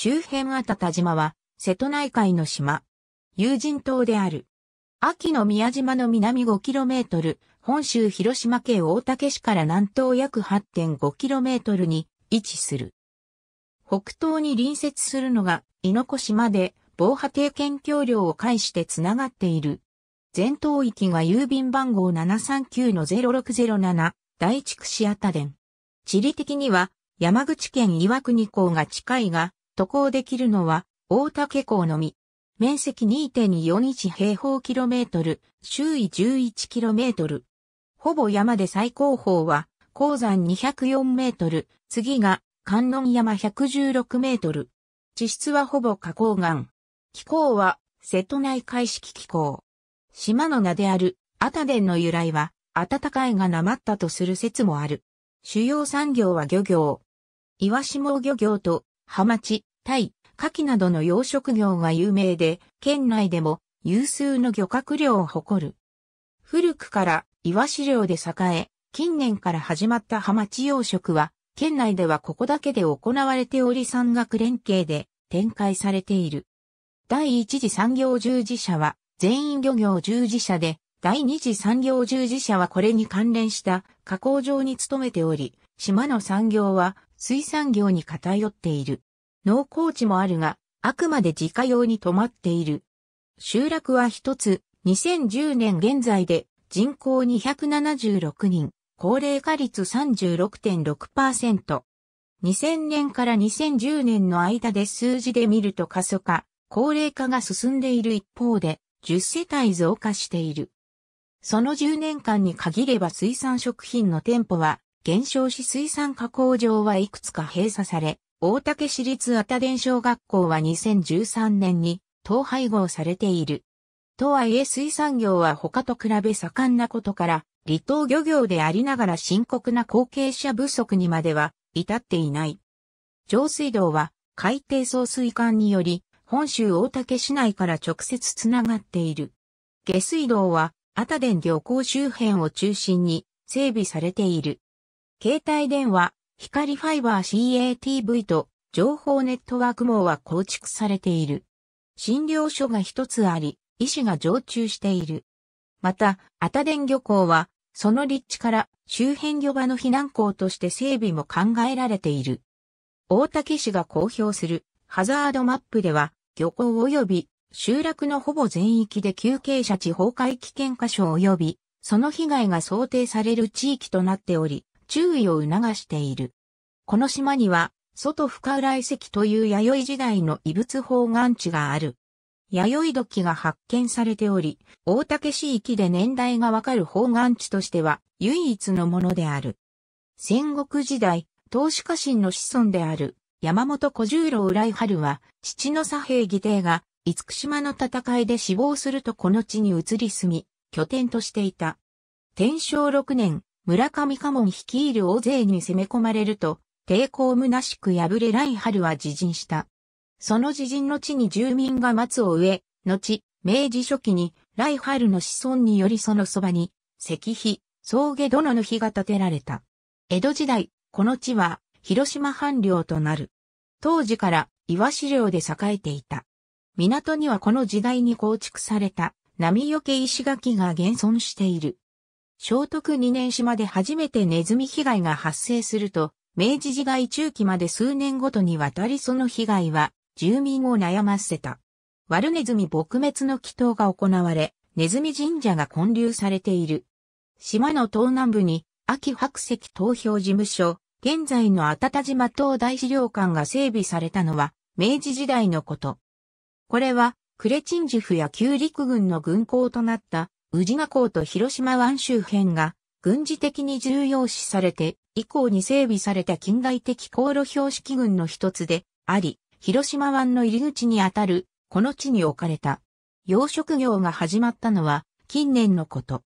周辺あた田島は、瀬戸内海の島。有人島である。秋の宮島の南 5km、本州広島県大竹市から南東約 8.5km に位置する。北東に隣接するのが、猪子島で、防波堤県境領を介してつながっている。全島域が郵便番号739-0607、大地区市あたで地理的には、山口県岩国港が近いが、渡航できるのは大竹港のみ。面積2.41平方キロメートル、周囲11キロメートル。ほぼ山で最高峰は、鉱山204メートル、次が観音山116メートル。地質はほぼ花崗岩。気候は瀬戸内海式気候。島の名であるアタデンの由来は、暖かいがなまったとする説もある。主要産業は漁業。岩下漁業と、ハマチ、タイ、カキなどの養殖業が有名で、県内でも有数の漁獲量を誇る。古くからイワシ漁で栄え、近年から始まったハマチ養殖は、県内ではここだけで行われており山岳連携で展開されている。第一次産業従事者は全員漁業従事者で、第二次産業従事者はこれに関連した加工場に勤めており、島の産業は水産業に偏っている。農耕地もあるが、あくまで自家用に泊まっている。集落は一つ、2010年現在で人口276人、高齢化率36.6%。2000年から2010年の間で数字で見ると過疎化、高齢化が進んでいる一方で、10世帯増加している。その10年間に限れば水産食品の店舗は減少し水産加工場はいくつか閉鎖され、大竹市立阿田伝小学校は2013年に統廃合されている。とはいえ水産業は他と比べ盛んなことから、離島漁業でありながら深刻な後継者不足にまでは至っていない。上水道は海底送水管により、本州大竹市内から直接つながっている。下水道は、アタデン漁港周辺を中心に整備されている。携帯電話、光ファイバー CATV と情報ネットワーク網は構築されている。診療所が一つあり、医師が常駐している。また、アタデン漁港は、その立地から周辺漁場の避難港として整備も考えられている。大竹市が公表するハザードマップでは、漁港及び集落のほぼ全域で休憩者地崩壊危険箇所及び、その被害が想定される地域となっており、注意を促している。この島には、外深浦遺跡という弥生時代の遺物方眼地がある。弥生土器が発見されており、大竹市域で年代がわかる方眼地としては唯一のものである。戦国時代、投資家臣の子孫である山本小十郎浦井春は、父の左兵義弟が、五福島の戦いで死亡するとこの地に移り住み、拠点としていた。天正六年、村上家門率いる大勢に攻め込まれると、抵抗虚しく破れ来春は自陣した。その自陣の地に住民が松を植え、後、明治初期に来春の子孫によりそのそばに、石碑、草下殿の碑が建てられた。江戸時代、この地は広島藩領となる。当時から岩ワシで栄えていた。港にはこの時代に構築された波除け石垣が現存している。聖徳2年島で初めてネズミ被害が発生すると、明治時代中期まで数年ごとにわたりその被害は住民を悩ませた。悪ネズミ撲滅の祈祷が行われ、ネズミ神社が建立されている。島の東南部に、秋白石投票事務所、現在のあたた島東大資料館が整備されたのは、明治時代のこと。これは、クレチンジフや旧陸軍の軍港となった宇治賀港と広島湾周辺が軍事的に重要視されて、以降に整備された近代的航路標識群の一つであり、広島湾の入り口にあたる、この地に置かれた。養殖業が始まったのは、近年のこと。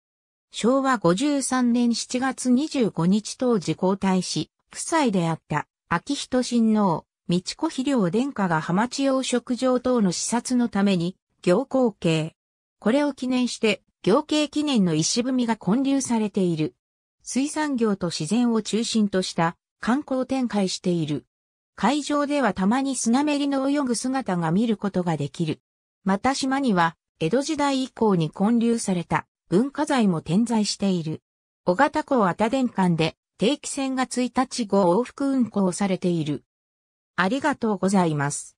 昭和53年7月25日当時皇太子、夫妻であった、秋人親王、道子肥料殿下が浜地養殖場等の視察のために、行行計。これを記念して、行景記念の石踏みが建立されている。水産業と自然を中心とした観光展開している。会場ではたまに砂めメリの泳ぐ姿が見ることができる。また島には江戸時代以降に建立された文化財も点在している。小型港アタ電間で定期船が1日号往復運行されている。ありがとうございます。